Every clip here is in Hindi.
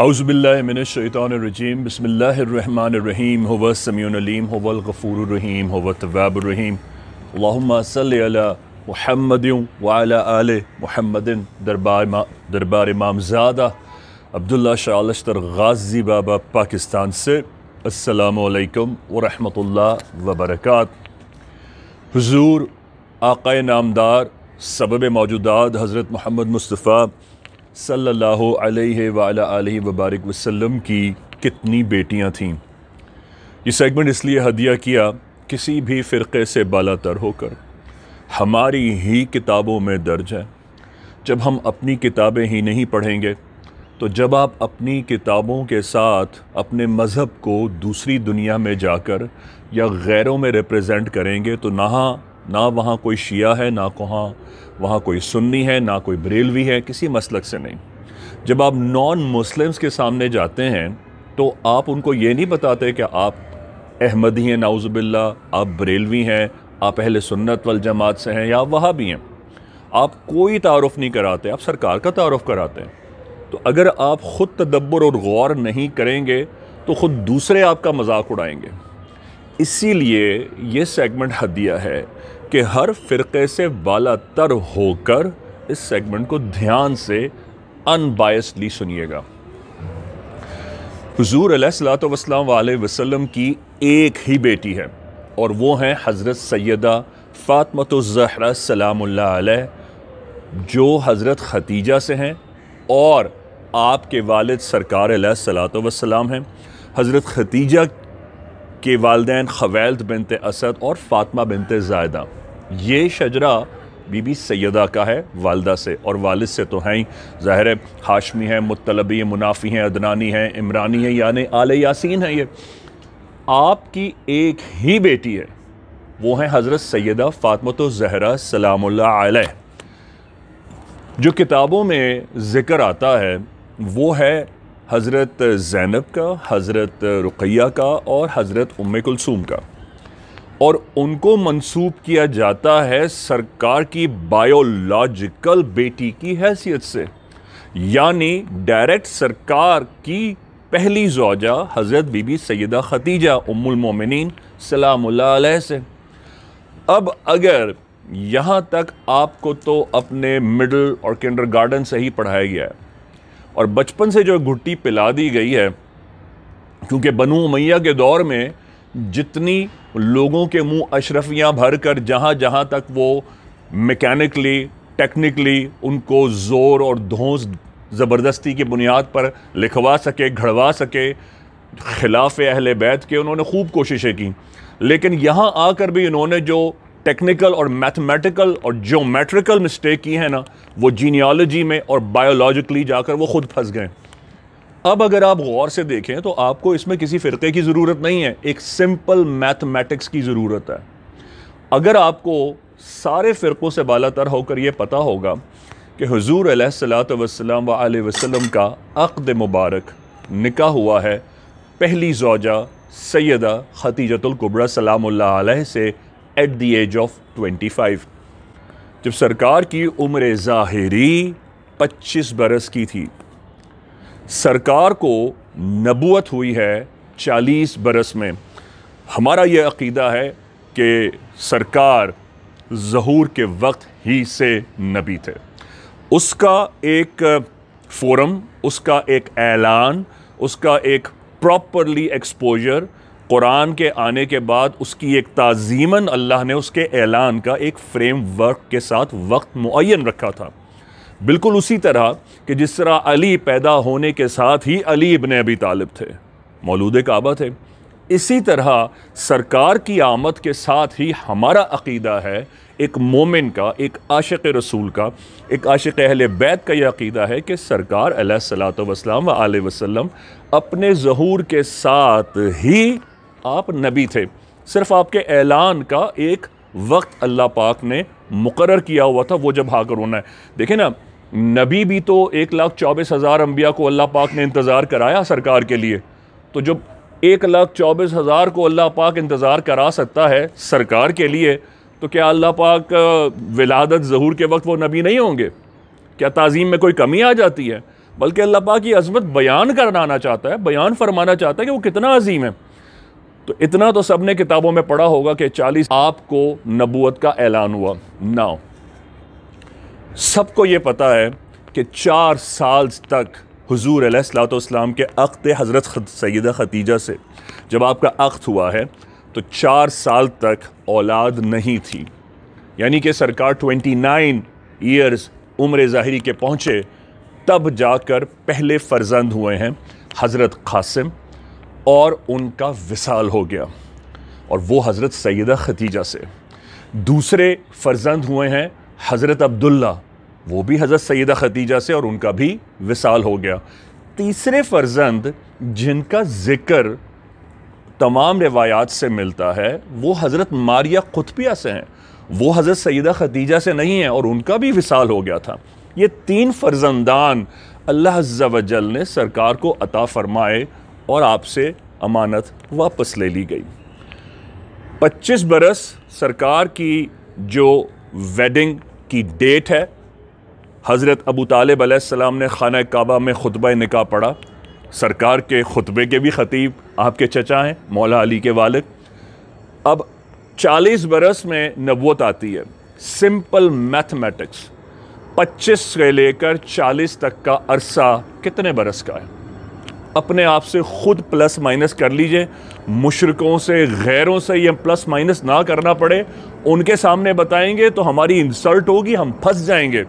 अउज़बिल्लिनशैतरजीम बसमीम होव समीम होवलगफ़ूररहीम होवतवाबरहीम अल्ला महमद वाल आल महमदिन दरबार दरबार इमामजादा अब्दुल्ला शाह गाजी बाबा पाकिस्तान से असलकम वरहमल वबरक हजूर आकए नामदार सबब मौजूदा हज़रत महमद मुस्तफ़ा सल्लल्लाहु अलैहि वबारक वसल्लम की कितनी बेटियां थीं ये सेगमेंट इसलिए हदिया किया किसी भी फ़िरक़े से बालातर होकर हमारी ही किताबों में दर्ज है जब हम अपनी किताबें ही नहीं पढ़ेंगे तो जब आप अपनी किताबों के साथ अपने मज़हब को दूसरी दुनिया में जाकर या गैरों में रिप्रेजेंट करेंगे तो ना ना वहाँ कोई शिया है ना कहाँ वहाँ कोई सुन्नी है ना कोई बरेलवी है किसी मसलक से नहीं जब आप नॉन मुस्लिम्स के सामने जाते हैं तो आप उनको ये नहीं बताते कि आप अहमदी हैं नाउज़बिल्ला आप बरेलवी हैं आप अहल सुन्नत वल जमात से हैं या वहाँ भी हैं आप कोई तारफ़ नहीं कराते आप सरकार का तारफ़ कराते हैं तो अगर आप ख़ुद तदब्बर और गौर नहीं करेंगे तो ख़ुद दूसरे आपका मजाक उड़ाएंगे इसीलिए ये सेगमेंट हदिया है कि हर फ़िरके से बाला तर होकर इस सेगमेंट को ध्यान से अनबायसली सुनिएगा हजूर सलातम वसलम की एक ही बेटी है और वो हैं हज़रत सैदा फ़ातमतज़हरा सलाम जो हज़रत खतीजा से हैं और आपके वालिद सरकार सलात हैं हज़रत खतीजा के वालदे खवैल्द बिनते असद और फ़ातमा बिनते जायदा ये शजरा बीबी सैदा का है वालदा से और वालिद से तो हैं ही ज़ाहिर है हाशमी हैं मुतलबी हैं मुनाफी हैं अदनानी हैं इमरानी हैं यानि आल यासीन हैं ये आपकी एक ही बेटी है वो हैं हज़रत सैदा फ़ातमत ज़हरा सलाम जो किताबों में ज़िक्र आता है वो है हज़रत ज़ैनब का हज़रत रुकैया का और हज़रत उम कुलसूम का और उनको मंसूब किया जाता है सरकार की बायोलॉजिकल बेटी की हैसियत से यानी डायरेक्ट सरकार की पहली जोजा हज़रत बीबी सैदा खतीजा उमुलमोमिन सलाम से अब अगर यहाँ तक आपको तो अपने मिडल और किंडर गार्डन से ही पढ़ाया गया है और बचपन से जो घुट्टी पिला दी गई है क्योंकि बनु उमैया के दौर में जितनी लोगों के मुंह अशरफियाँ भर कर जहाँ जहाँ तक वो मैकेनिकली टेक्निकली उनको ज़ोर और धोस ज़बरदस्ती की बुनियाद पर लिखवा सके घड़वा सके खिलाफ अहल बैत के उन्होंने खूब कोशिशें की लेकिन यहाँ आकर भी इन्होंने जो टेक्निकल और मैथमेटिकल और जोमेट्रिकल मिस्टेक की है ना वो जीनियालॉजी में और बायोलॉजिकली जाकर वो खुद फंस गए अब अगर आप गौर से देखें तो आपको इसमें किसी फ़िरके की ज़रूरत नहीं है एक सिंपल मैथमेटिक्स की ज़रूरत है अगर आपको सारे फ़िरक़ों से बाला तर होकर यह पता होगा कि हजूर सलाम वसम का अक़द मुबारक निका हुआ है पहली जोजा सैदा ख़तीजतुल्कुब्रा सलाम से एट दी एज ऑफ 25 जब सरकार की उम्र ज़ाहरी 25 बरस की थी सरकार को नबूत हुई है चालीस बरस में हमारा ये अकीदा है कि सरकार जहूर के वक्त ही से नबी थे उसका एक फोरम उसका एक ऐलान उसका एक प्रॉपरली एक्सपोजर कुरान के आने के बाद उसकी एक ताज़ीमन अल्लाह ने उसके ऐलान का एक फ्रेम वर्क के साथ वक्त मुन रखा था बिल्कुल उसी तरह कि जिस तरह अली पैदा होने के साथ ही अली इबन अबी तालिब थे मौलूद काबा थे इसी तरह सरकार की आमद के साथ ही हमारा अकीदा है एक मोमिन का एक आशिक रसूल का एक आशिक अहल बैत का यह अकीदा है कि सरकार सलात वसलाम व आल वसलम अपने जहूर के साथ ही आप नबी थे सिर्फ आपके ऐलान का एक वक्त अल्लाह पाक ने मुकर किया हुआ था वो जब हाकर होना है देखे ना नबी भी तो एक लाख चौबीस हज़ार अम्बिया को अल्लाह पाक ने इंतज़ार कराया सरकार के लिए तो जब एक लाख चौबीस हज़ार को अल्लाह पाक इंतज़ार करा सकता है सरकार के लिए तो क्या अल्लाह पाक विलादत जहूर के वक्त वो नबी नहीं होंगे क्या तज़ीम में कोई कमी आ जाती है बल्कि अल्लाह पाक की अजमत बयान कराना चाहता है बयान फरमाना चाहता है कि वो कितना अजीम है तो इतना तो सब ने किताबों में पढ़ा होगा कि चालीस आपको नबूत का ऐलान हुआ नाउ सबको ये पता है कि चार साल तक हजूर सलाम के अख्त हज़रत सैदा खतीजा से जब आपका अक्त हुआ है तो चार साल तक औलाद नहीं थी यानी कि सरकार 29 नाइन ईयर्स उम्र ज़ाहरी के पहुँचे तब जाकर पहले फर्जंद हुए हैं हज़रत कासिम और उनका विसाल हो गया और वो हज़रत सैदा खतीजा से दूसरे फर्जंद हुए हैं हज़रत अब्दुल्ला वो भी हज़रत सैदा खतीजा से और उनका भी विसाल हो गया तीसरे फर्जंद जिनका ज़िक्र तमाम रिवायात से मिलता है वो हज़रत मारिया खुतपिया से हैं वो हज़रत सैदा खतीजा से नहीं है और उनका भी विसाल हो गया था ये तीन फर्जंदान अल्लाह वजल ने सरकार को अता फ़रमाए और आपसे अमानत वापस ले ली गई 25 बरस सरकार की जो वेडिंग की डेट है हज़रत अबू तालब आसमाम ने खाना काबा में खुतब निका पढ़ा सरकार के खुतबे के भी ख़तीब आपके चचा हैं मौला अली के वालिक अब 40 बरस में नबोत आती है सिंपल मैथमेटिक्स 25 से लेकर 40 तक का अरसा कितने बरस का है अपने आप से ख़ुद प्लस माइनस कर लीजिए मुशरकों से गैरों से ये प्लस माइनस ना करना पड़े उनके सामने बताएंगे तो हमारी इंसल्ट होगी हम फंस जाएंगे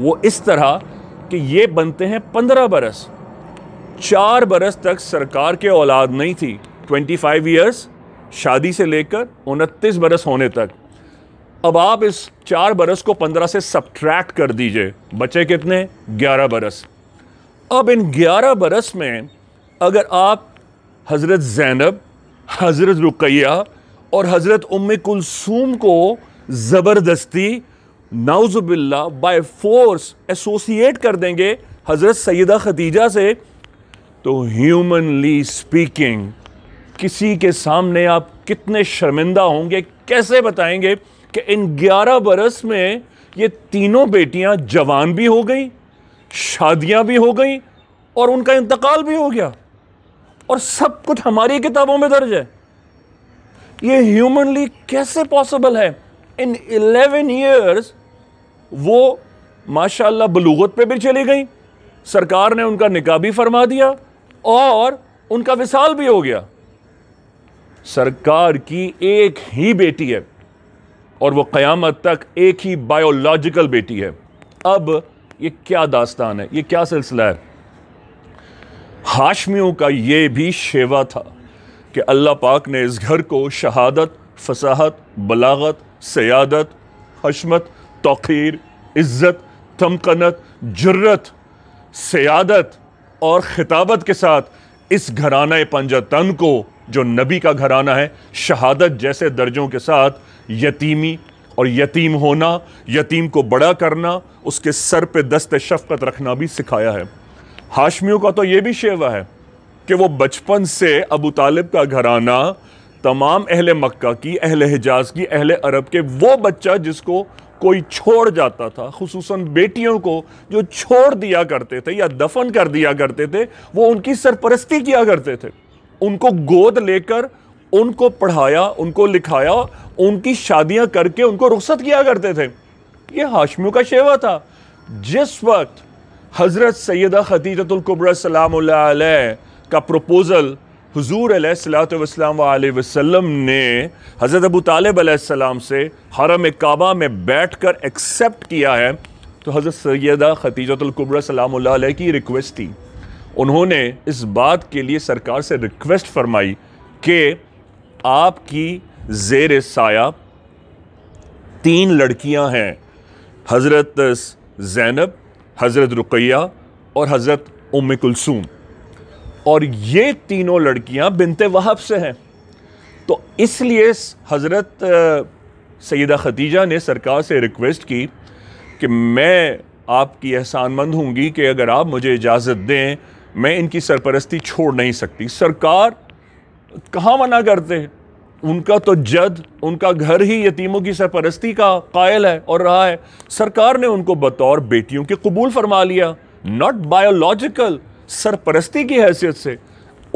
वो इस तरह कि ये बनते हैं पंद्रह बरस चार बरस तक सरकार के औलाद नहीं थी ट्वेंटी फाइव ईयर्स शादी से लेकर उनतीस बरस होने तक अब आप इस चार बरस को पंद्रह से सब्ट्रैक्ट कर दीजिए बचे कितने ग्यारह बरस अब इन ग्यारह बरस में अगर आप हज़रत ज़ैनब हज़रत रुकैया और हज़रत उम कुलसूम को ज़बरदस्ती नाउज़बिल्ला बाय फोर्स एसोसिएट कर देंगे हज़रत सैदा खदीजा से तो ह्यूमनली स्पीकिंग किसी के सामने आप कितने शर्मिंदा होंगे कैसे बताएंगे कि इन ग्यारह बरस में ये तीनों बेटियां जवान भी हो गई शादियां भी हो गई और उनका इंतकाल भी हो गया और सब कुछ हमारी किताबों में दर्ज है ये ह्यूमनली कैसे पॉसिबल है इन एलेवन ईयर्स वो माशाल्लाह बलूगत पे भी चली गई सरकार ने उनका निकाह भी फरमा दिया और उनका विसाल भी हो गया सरकार की एक ही बेटी है और वो क़यामत तक एक ही बायोलॉजिकल बेटी है अब ये क्या दास्तान है ये क्या सिलसिला है हाशमियों का ये भी शेवा था कि अल्लाह पाक ने इस घर को शहादत फसाहत बलागत सयादत हशमत तोखीर इज़्ज़त तमकनत जर्रत सयादत और खिताबत के साथ इस घराना पंजतन को जो नबी का घराना है शहादत जैसे दर्जों के साथ यतीमी और यतीम होना यतीम को बड़ा करना उसके सर पे दस्त शफकत रखना भी सिखाया है हाशमियों का तो ये भी शेवा है कि वो बचपन से अबू तालिब का घराना तमाम अहल मक्का की अहल हिजाज की अहल अरब के वो बच्चा जिसको कोई छोड़ जाता था खसूस बेटियों को जो छोड़ दिया करते थे या दफन कर दिया करते थे वो उनकी सरपरस्ती किया करते थे उनको गोद लेकर उनको पढ़ाया उनको लिखाया उनकी शादियां करके उनको रुख्सत किया करते थे ये हाशमियों का शेवा था जिस वक्त हज़रत सैदा खदीजतुल्कुबरा सलाम का प्रपोज़ल हजूर सलातम वसम ने हज़रत अबू तालबलम से हरम काबा में बैठ कर एक्सेप्ट किया है तो हज़रत सैदा खतीजतुल्कुबरा सलाम की रिक्वेस्ट थी उन्होंने इस बात के लिए सरकार से रिक्वेस्ट फरमाई कि आपकी जेर साया तीन लड़कियां हैं हज़रत जैनब हज़रत रुकैया और हज़रत उम कुलसूम और ये तीनों लड़कियां बिनते वहब से हैं तो इसलिए हज़रत सैदा खतीजा ने सरकार से रिक्वेस्ट की कि मैं आपकी एहसानमंद होंगी कि अगर आप मुझे इजाज़त दें मैं इनकी सरपरस्ती छोड़ नहीं सकती सरकार कहाँ मना करते उनका तो जद उनका घर ही यतीमों की सरपरस्ती का कायल है और रहा है सरकार ने उनको बतौर बेटियों के कबूल फरमा लिया नॉट बायोलॉजिकल सरपरस्ती की हैसियत से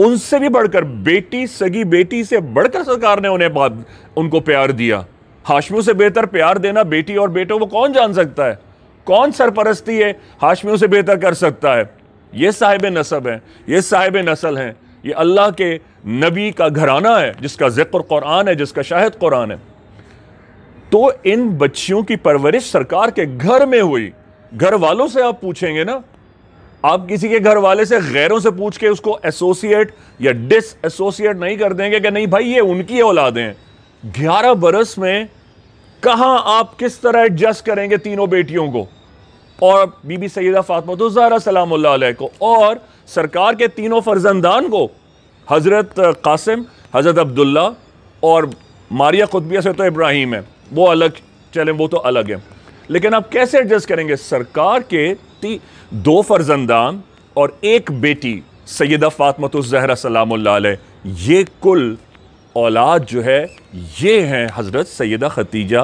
उनसे भी बढ़कर बेटी सगी बेटी से बढ़कर सरकार ने उन्हें बात उनको प्यार दिया हाशमियों से बेहतर प्यार देना बेटी और बेटों को कौन जान सकता है कौन सरपरस्ती है हाशमियों से बेहतर कर सकता है ये साहिब नसब हैं ये साहिब नसल हैं ये अल्लाह के नबी का घराना है जिसका जिक्र कुरान है जिसका शाहिद कुरान है तो इन बच्चियों की परवरिश सरकार के घर में हुई घर वालों से आप पूछेंगे ना आप किसी के घर वाले से गैरों से पूछ के उसको एसोसिएट या डिस एसोसिएट नहीं कर देंगे कि नहीं भाई ये उनकी औलादें हैं ग्यारह बरस में कहा आप किस तरह एडजस्ट करेंगे तीनों बेटियों को और बीबी सैदा फातमा तो सलाम को और सरकार के तीनों फर्जंदान को हज़रत कासिम हज़रत अब्दुल्ला और मारिया खुतबिया से तो इब्राहिम है वो अलग चलें वो तो अलग है लेकिन आप कैसे एडजस्ट करेंगे सरकार के ती दो फर्जंदान और एक बेटी सैदा फ़ातमतुलजहरा सलाम ये कुल औलाद जो है ये हैं हज़रत सैदा खतीजा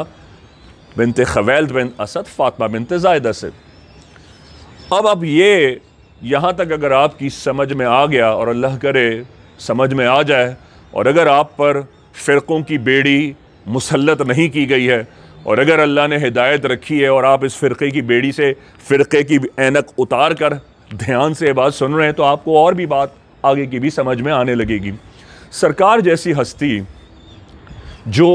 बिनत खवैल बिन असद फ़ातमा बिनत जायदा से अब अब ये यहाँ तक अगर आपकी समझ में आ गया और अल्लाह करे समझ में आ जाए और अगर आप पर फ़िरक़ों की बेड़ी मुसलत नहीं की गई है और अगर अल्लाह ने हिदायत रखी है और आप इस फ़िरक़े की बेड़ी से फ़िरक़े की एनक उतार कर ध्यान से बात सुन रहे हैं तो आपको और भी बात आगे की भी समझ में आने लगेगी सरकार जैसी हस्ती जो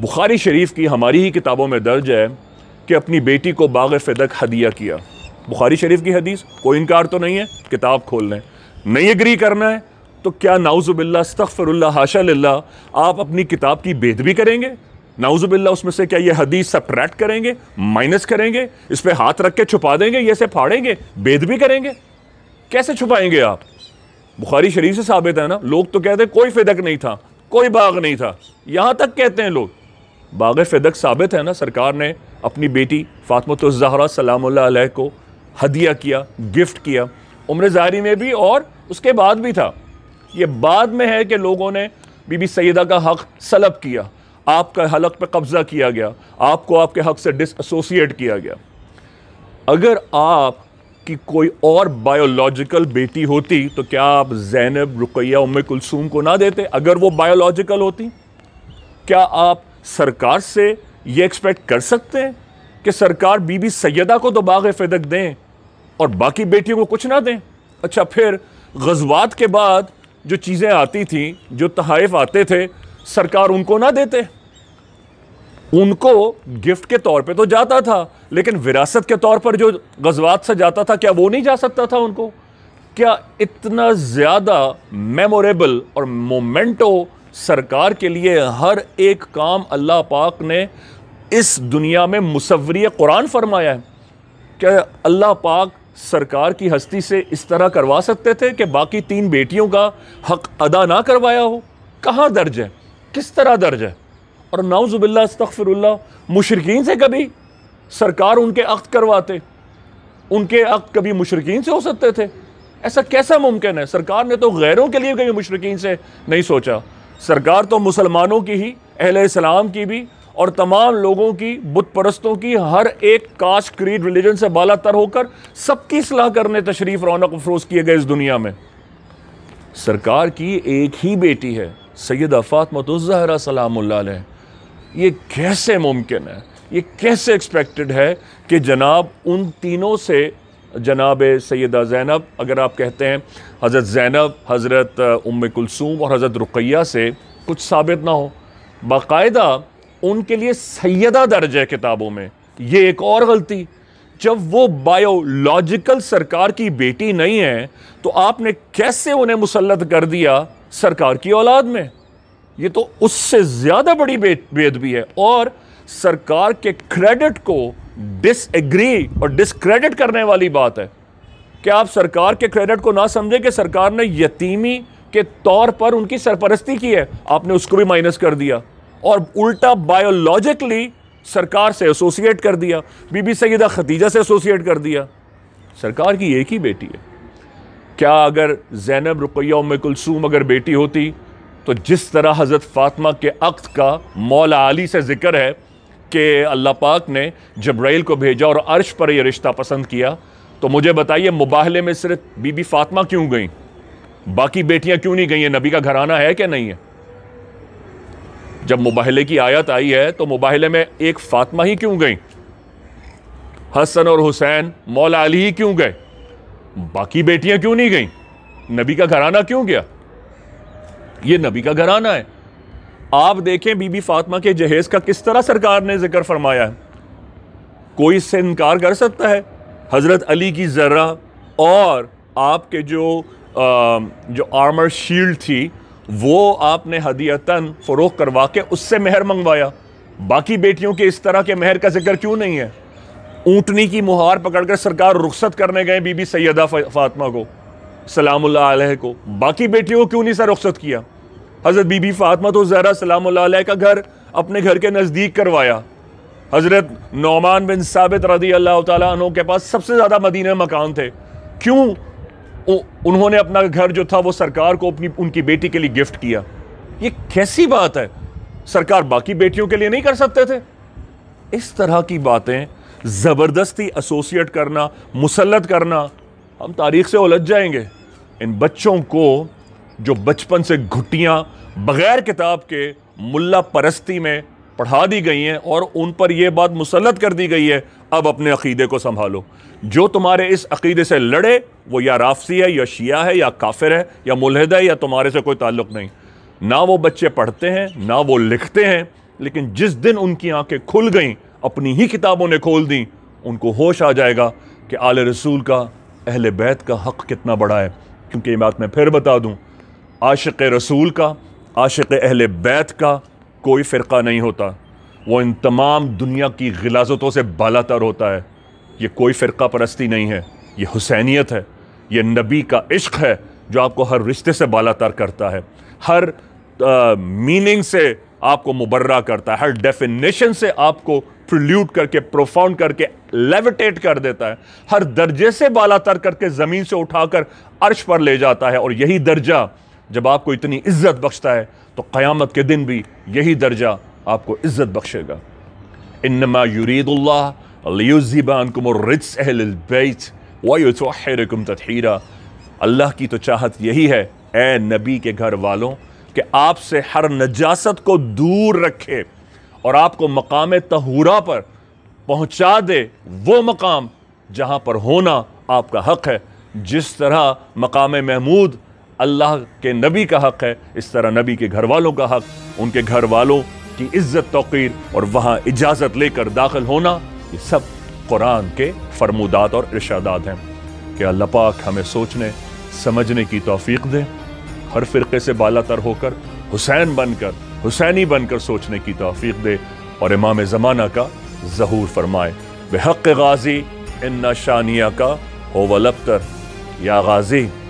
बुखारी शरीफ की हमारी ही किताबों में दर्ज है कि अपनी बेटी को बाग फिदक हदिया किया बुखारी शरीफ की हदीस कोई इनकार तो नहीं है किताब खोल लें नहीं एग्री करना है तो क्या नाउजुबिल्ला तखफ़रल्ला हाशा ला आप अपनी किताब की बेद भी करेंगे नाउजुबिल्ला उसमें से क्या ये हदीस सप्रैक्ट करेंगे माइनस करेंगे इस पर हाथ रख के छुपा देंगे ये से फाड़ेंगे बेद भी करेंगे कैसे छुपाएंगे आप बुखारी शरीफ से साबित है ना लोग तो कहते हैं कोई फिदक नहीं था कोई बाग नहीं था यहाँ तक कहते हैं लोग बाग फिदक साबित है ना सरकार ने अपनी बेटी फातमत ज़हरा सलाम को हदिया किया गिफ्ट किया उम्र जारी में भी और उसके बाद भी था ये बाद में है कि लोगों ने बीबी सैदा का हक सलब किया आपका हलक पर कब्ज़ा किया गया आपको आपके हक से डिसोसिएट किया गया अगर आप की कोई और बायोलॉजिकल बेटी होती तो क्या आप जैनब रुकैया उम कुलसूम को ना देते अगर वो बायोलॉजिकल होती क्या आप सरकार से ये एक्सपेक्ट कर सकते हैं कि सरकार बीबी सैदा को तो बाग फिदक दें और बाकी बेटियों को कुछ ना दें अच्छा फिर गजवात के बाद जो चीज़ें आती थी जो तहफ़ आते थे सरकार उनको ना देते उनको गिफ्ट के तौर पे तो जाता था लेकिन विरासत के तौर पर जो गजवात से जाता था क्या वो नहीं जा सकता था उनको क्या इतना ज़्यादा मेमोरेबल और मोमेंटो सरकार के लिए हर एक काम अल्लाह पाक ने इस दुनिया में मुसवरी कुरान फरमाया है क्या अल्लाह पाक सरकार की हस्ती से इस तरह करवा सकते थे कि बाकी तीन बेटियों का हक अदा ना करवाया हो कहाँ दर्ज है किस तरह दर्ज है और नाउजुबिल्ला तखफरल्ला मुशरकिन से कभी सरकार उनके अक्त करवाते उनके अक्त कभी मुशरकिन से हो सकते थे ऐसा कैसा मुमकिन है सरकार ने तो गैरों के लिए कभी मुशरकिन से नहीं सोचा सरकार तो मुसलमानों की ही अहल इस्लाम की भी और तमाम लोगों की बुत परस्तों की हर एक कास्ट क्रीड रिलीजन से बाला तर होकर सबकी सलाह करने तशरीफ रौनक अफरोज किए गए इस दुनिया में सरकार की एक ही बेटी है सैदा मतुजहरा सलाम ये कैसे मुमकिन है ये कैसे एक्सपेक्टेड है कि जनाब उन तीनों से जनाब सैदा ज़ैनब अगर आप कहते हैं हज़रत ज़ैनब हज़रत उम कुलसूम और हज़रत रुकैया से कुछ साबित ना हो बाकायदा उनके लिए सैदा दर्ज है किताबों में ये एक और गलती जब वो बायोलॉजिकल सरकार की बेटी नहीं है तो आपने कैसे उन्हें मुसलत कर दिया सरकार की औलाद में ये तो उससे ज़्यादा बड़ी बेदबी है और सरकार के क्रेडिट को डिसएग्री और डिसक्रेडिट करने वाली बात है क्या आप सरकार के क्रेडिट को ना समझें कि सरकार ने यतीमी के तौर पर उनकी सरपरस्ती की है आपने उसको भी माइनस कर दिया और उल्टा बायोलॉजिकली सरकार से एसोसिएट कर दिया बीबी सईदा खतीजा से एसोसिएट कर दिया सरकार की एक ही बेटी है क्या अगर जैनब रुकैया उम कुलसूम अगर बेटी होती तो जिस तरह हज़रत फ़ातिमा के अक्स का मौला अली से ज़िक्र है कि अल्लाह पाक ने जब्राइल को भेजा और अर्श पर यह रिश्ता पसंद किया तो मुझे बताइए मुबाहले में सिर्फ बीबी फ़ातिमा क्यों गई बाकी बेटियां क्यों नहीं गई हैं नबी का घराना है क्या नहीं है जब मुबाहले की आयत आई है तो मुबाहले में एक फ़ातिमा ही क्यों गई हसन और हुसैन मौला अली ही क्यों गए बाकी बेटियां क्यों नहीं गईं नबी का घराना क्यों गया ये नबी का घराना है आप देखें बीबी फातमा के जहेज का किस तरह सरकार ने जिक्र फरमाया है कोई इससे इनकार कर सकता है हज़रत अली की ज़र्रा और आपके जो आ, जो आर्मर शील्ड थी वो आपने हदीयतन फरोख करवा के उससे मेहर मंगवाया बाकी बेटियों के इस तरह के मेहर का जिक्र क्यों नहीं है ऊँटनी की मुहार पकड़कर सरकार रुखसत करने गए बीबी सैदा फातमा को सलाम को बाकी बेटियों को क्यों नहीं सर रुखसत किया हज़रत बीबी फातमा तो ज़रा सलाम का घर अपने घर के नज़दीक करवाया हज़रत नौमान बिन साबित रदी अल्लाह तुम के पास सबसे ज़्यादा मदीना मकान थे क्यों उन्होंने अपना घर जो था वो सरकार को अपनी उनकी बेटी के लिए गिफ्ट किया ये कैसी बात है सरकार बाकी बेटियों के लिए नहीं कर सकते थे इस तरह की बातें ज़बरदस्ती एसोसिएट करना मुसलत करना हम तारीख से उलझ जाएंगे इन बच्चों को जो बचपन से घुटियाँ बग़ैर किताब के मुल्ला परस्ती में पढ़ा दी गई हैं और उन पर यह बात मुसलत कर दी गई है अब अपने अकीदे को संभालो जो तुम्हारे इस अकीदे से लड़े वो या राफसी है या शिया है या काफिर है या मुलहद है या तुम्हारे से कोई ताल्लुक नहीं ना वो बच्चे पढ़ते हैं ना वो लिखते हैं लेकिन जिस दिन उनकी आंखें खुल गईं अपनी ही किताबों ने खोल दी उनको होश आ जाएगा कि आल रसूल का अहल बैत का हक़ कितना बड़ा है क्योंकि ये बात मैं फिर बता दूँ आशिक रसूल का आशिक अहल बैत का कोई फ़िरका नहीं होता वो इन तमाम दुनिया की गिलाजतों से बाला तर होता है ये कोई फ़िरका परस्ती नहीं है ये हुसैनीत है ये नबी का इश्क है जो आपको हर रिश्ते से बाला तर करता है हर मीनिंग से आपको मुबर्रा करता है हर डेफिनेशन से आपको प्रल्यूट करके प्रोफाउंड करके लेविटेट कर देता है हर दर्जे से बाला तर करके ज़मीन से उठाकर अर्श पर ले जाता है और यही दर्जा जब आपको इतनी इज्जत बख्शता है तो क़यामत के दिन भी यही दर्जा आपको इज्जत बख्शेगा इनमा यूरीदुल्ला लियुजीबान अल्लाह की तो चाहत यही है ए नबी के घर वालों के आपसे हर नजासत को दूर रखे और आपको मकाम तहूरा पर पहुँचा दे वो मकाम जहाँ पर होना आपका हक है जिस तरह मकाम महमूद अल्लाह के नबी का हक़ है इस तरह नबी के घर वालों का हक़ उनके घर वालों की इज्जत तोकीर और वहाँ इजाज़त लेकर दाखिल होना ये सब कुरान के फरमूदात और इर्शादात हैं कि अल्लाह पाक हमें सोचने समझने की तोफ़ी दें हर फ़िरके से बाला तर होकर हुसैन बनकर हुसैनी बनकर सोचने की तोफ़ी दे और इमाम ज़माना का जहूर फरमाए बेहक गाजी इन्ना शानिया का हो वलबतर या गाजी